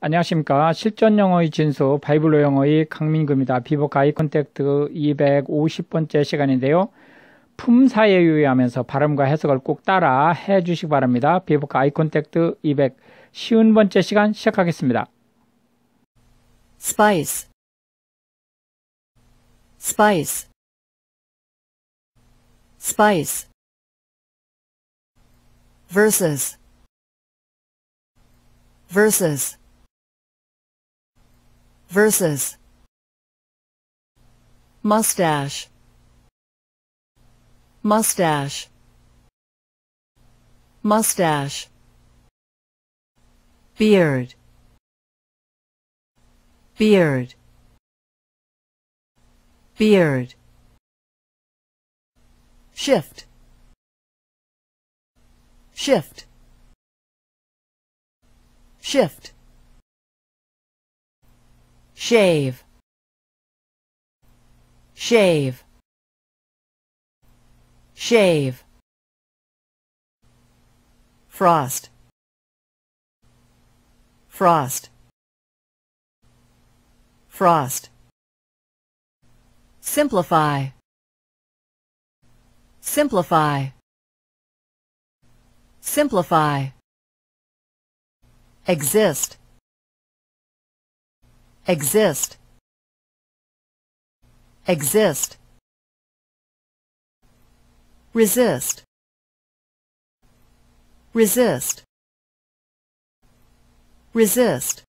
안녕하십니까. 실전 영어의 진수 바이블로 영어의 강민구입니다. 비복 아이 컨택트 250번째 시간인데요. 품사에 유의하면서 발음과 해석을 꼭 따라 해 주시기 바랍니다. 비복 아이 컨택트 200 쉬운 번째 시간 시작하겠습니다. spice spice spice versus versus versus mustache mustache mustache beard beard beard shift shift shift shave shave shave frost frost frost simplify simplify simplify exist exist exist resist resist resist